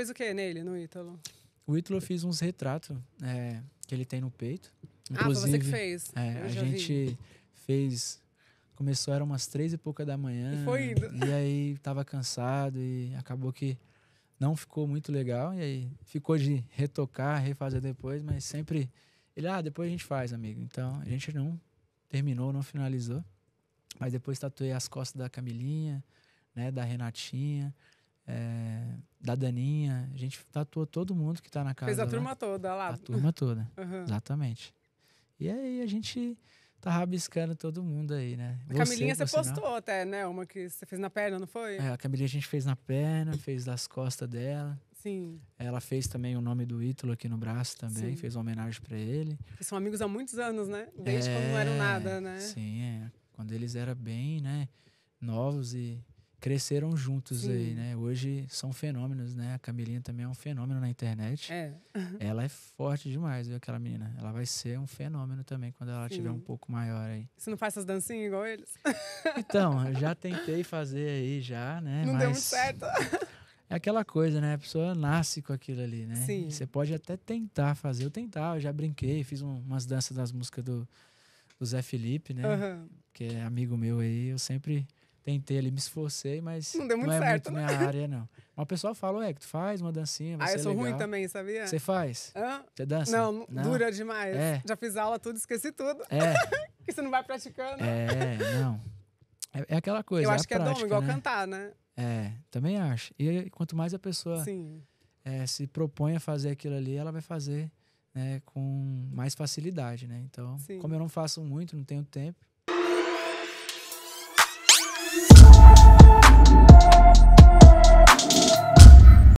fez o que nele, no Ítalo? O Ítalo fez uns retratos é, que ele tem no peito. Inclusive, ah, foi você que fez. É, a gente vi. fez. Começou, era umas três e pouca da manhã. E foi indo. E aí tava cansado e acabou que não ficou muito legal. E aí ficou de retocar, refazer depois, mas sempre. Ele, ah, depois a gente faz, amigo. Então a gente não terminou, não finalizou. Mas depois tatuei as costas da Camilinha, né, da Renatinha é, da Daninha. A gente tatuou todo mundo que tá na casa. Fez a lá. turma toda lá. A turma toda, uhum. exatamente. E aí a gente tá rabiscando todo mundo aí, né? A Camilinha você, você postou não. até, né? Uma que você fez na perna, não foi? É, a Camilinha a gente fez na perna, fez das costas dela. Sim. Ela fez também o nome do Ítalo aqui no braço também, sim. fez uma homenagem para ele. Eles são amigos há muitos anos, né? Desde é, quando não eram é, nada, né? Sim, é. Quando eles eram bem, né? Novos e cresceram juntos Sim. aí, né? Hoje são fenômenos, né? A Camilinha também é um fenômeno na internet. É. ela é forte demais, viu, aquela menina. Ela vai ser um fenômeno também quando ela Sim. tiver um pouco maior aí. Você não faz essas dancinhas igual eles? então, eu já tentei fazer aí já, né? Não Mas... deu muito certo. É aquela coisa, né? A pessoa nasce com aquilo ali, né? Sim. Você pode até tentar fazer. Eu tentava, eu já brinquei, fiz um, umas danças das músicas do, do Zé Felipe, né? Uhum. Que é amigo meu aí. Eu sempre Tentei ali, me esforcei, mas. Não deu muito não é certo, muito né? minha área, não. Mas o pessoal fala, ué, que tu faz uma dancinha. Vai ah, eu é sou legal. ruim também, sabia? Você faz? Você dança? Não, não, dura demais. É. Já fiz aula, tudo, esqueci tudo. É. que você não vai praticando. É, não. É, é aquela coisa. Eu é acho que prática, é dom, igual né? cantar, né? É, também acho. E quanto mais a pessoa é, se propõe a fazer aquilo ali, ela vai fazer né, com mais facilidade, né? Então, Sim. como eu não faço muito, não tenho tempo,